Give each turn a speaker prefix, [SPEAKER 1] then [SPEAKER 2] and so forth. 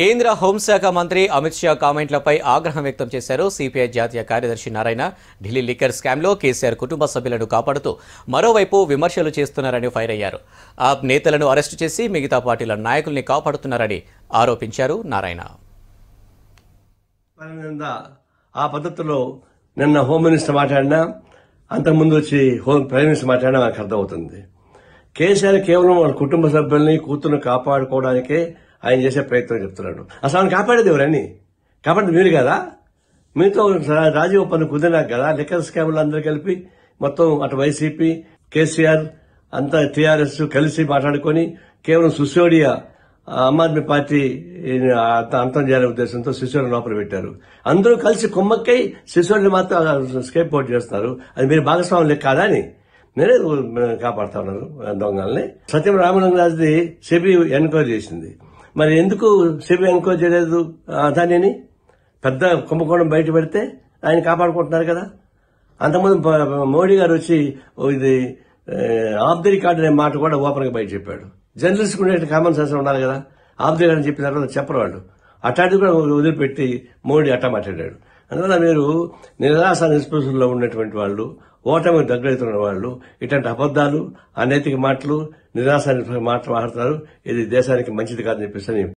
[SPEAKER 1] కేంద్ర హోంశాఖ మంత్రి అమిత్ షా కామెంట్లపై ఆగ్రహం వ్యక్తం చేశారు సిపిఐ జాతీయ కార్యదర్శి నారాయణ ఢిల్లీ లిక్కర్ స్కామ్లో కేసీఆర్ కుటుంబ సభ్యులను కాపాడుతూ మరోవైపు విమర్శలు చేస్తున్నారని ఫైర్ అయ్యారు ఆ నేతలను అరెస్టు చేసి మిగతా పార్టీల నాయకుల్ని కాపాడుతున్నారని ఆరోపించారు నారాయణ
[SPEAKER 2] ఆ పద్ధతిలో నిన్న హోమ్ మినిస్టర్ మాట్లాడినా అంతకుముందు వచ్చి హోమ్ ప్రైమ్ మినిస్టర్ మాట్లాడినా అర్థమవుతుంది కేసీఆర్ కేవలం వాళ్ళ కుటుంబ సభ్యుల్ని కూతురు కాపాడుకోవడానికే ఆయన చేసే ప్రయత్నం చెప్తున్నాడు అసలు ఆయన కాపాడేది ఎవరని కాపాడేది మీరు కదా మీతో రాజీవ్ ఒప్పందం కుదిరినాక కదా లిక్కర్ స్కామ్లు అందరూ కలిపి మొత్తం అటు వైసీపీ కేసీఆర్ అంతా టీఆర్ఎస్ కలిసి మాట్లాడుకొని కేవలం సుసోడియా ఆమ్ ఆద్మీ పార్టీ అంతం చేయాలనే ఉద్దేశంతో శిశువుని లోపల పెట్టారు అందరూ కలిసి కుమ్మక్కై శిశువుని మాత్రం స్కేప్ అవుట్ చేస్తారు అది మీరు లెక్క కాదా అని నేనే కాపాడుతా ఉన్నారు దొంగల్ని సత్యం రామలింగరాజుది సెబీ ఎన్క్వైరీ చేసింది మరి ఎందుకు సిబిఐ ఎంక్వైరీ చేయలేదు అదానిని పెద్ద కుంభకోణం బయట పెడితే ఆయన కాపాడుకుంటున్నారు కదా అంతకుముందు మోడీ గారు వచ్చి ఇది ఆఫ్ ది రికార్డ్ అనే మాట కూడా ఓపెన్గా బయట చెప్పాడు జర్నలిస్ట్ ఉండే కామన్ సెన్స్ ఉన్నారు కదా ఆఫ్ ది రికార్డ్ అని చెప్పిన తర్వాత చెప్పరు వాళ్ళు అట్లాంటిది కూడా వదిలిపెట్టి మోడీ అట్టా మాట్లాడాడు అందువల్ల మీరు నిరాశ నిస్పృశుల్లో ఉన్నటువంటి వాళ్ళు ఓటమికి దగ్గరవుతున్న వాళ్ళు ఇటువంటి అబద్దాలు అనైతిక మాటలు నిరాశ మాటలు మాట్లాడతారు ఇది దేశానికి మంచిది కాదని చెప్పేసి